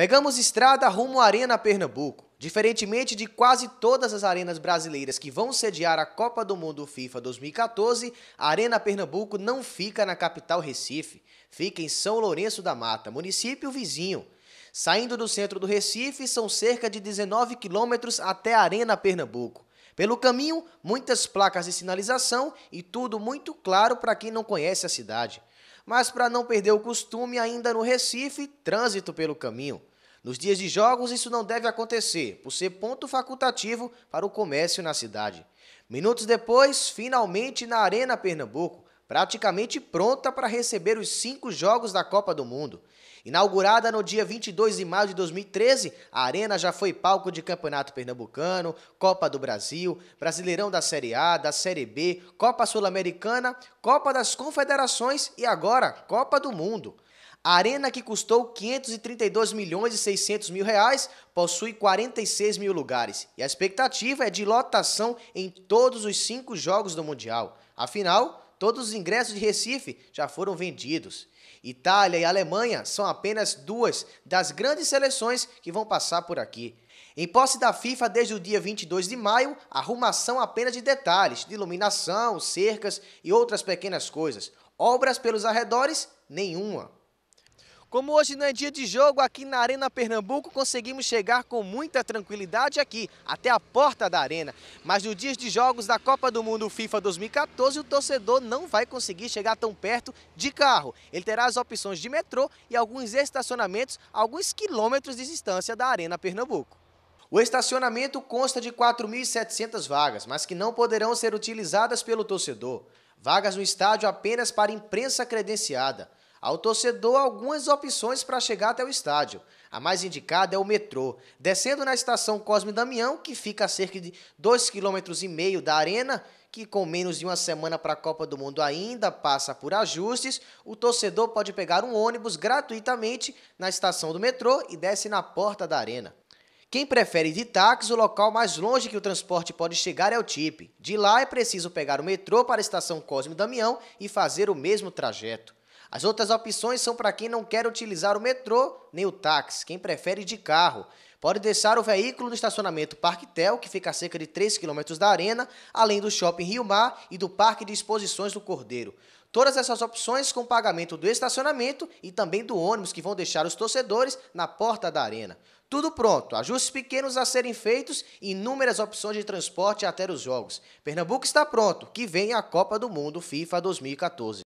Pegamos estrada rumo à Arena Pernambuco. Diferentemente de quase todas as arenas brasileiras que vão sediar a Copa do Mundo FIFA 2014, a Arena Pernambuco não fica na capital Recife. Fica em São Lourenço da Mata, município vizinho. Saindo do centro do Recife, são cerca de 19 quilômetros até a Arena Pernambuco. Pelo caminho, muitas placas de sinalização e tudo muito claro para quem não conhece a cidade. Mas para não perder o costume, ainda no Recife, trânsito pelo caminho. Nos dias de jogos, isso não deve acontecer, por ser ponto facultativo para o comércio na cidade. Minutos depois, finalmente na Arena Pernambuco, praticamente pronta para receber os cinco jogos da Copa do Mundo. Inaugurada no dia 22 de maio de 2013, a Arena já foi palco de Campeonato Pernambucano, Copa do Brasil, Brasileirão da Série A, da Série B, Copa Sul-Americana, Copa das Confederações e agora Copa do Mundo. Arena que custou 532 milhões e 600 mil reais possui 46 mil lugares e a expectativa é de lotação em todos os cinco jogos do Mundial. Afinal, todos os ingressos de Recife já foram vendidos. Itália e Alemanha são apenas duas das grandes seleções que vão passar por aqui. Em posse da FIFA desde o dia 22 de maio, arrumação apenas de detalhes, de iluminação, cercas e outras pequenas coisas. Obras pelos arredores, nenhuma. Como hoje não é dia de jogo, aqui na Arena Pernambuco conseguimos chegar com muita tranquilidade aqui, até a porta da arena. Mas no dia de jogos da Copa do Mundo FIFA 2014, o torcedor não vai conseguir chegar tão perto de carro. Ele terá as opções de metrô e alguns estacionamentos a alguns quilômetros de distância da Arena Pernambuco. O estacionamento consta de 4.700 vagas, mas que não poderão ser utilizadas pelo torcedor. Vagas no estádio apenas para imprensa credenciada. Ao torcedor, algumas opções para chegar até o estádio. A mais indicada é o metrô, descendo na estação Cosme Damião, que fica a cerca de 2,5 km da arena, que com menos de uma semana para a Copa do Mundo ainda passa por ajustes, o torcedor pode pegar um ônibus gratuitamente na estação do metrô e desce na porta da arena. Quem prefere de táxi, o local mais longe que o transporte pode chegar é o TIP. De lá é preciso pegar o metrô para a estação Cosme Damião e fazer o mesmo trajeto. As outras opções são para quem não quer utilizar o metrô nem o táxi, quem prefere de carro. Pode deixar o veículo no estacionamento Parquetel, que fica a cerca de 3 quilômetros da arena, além do Shopping Rio Mar e do Parque de Exposições do Cordeiro. Todas essas opções com pagamento do estacionamento e também do ônibus que vão deixar os torcedores na porta da arena. Tudo pronto, ajustes pequenos a serem feitos e inúmeras opções de transporte até os jogos. Pernambuco está pronto, que vem a Copa do Mundo FIFA 2014.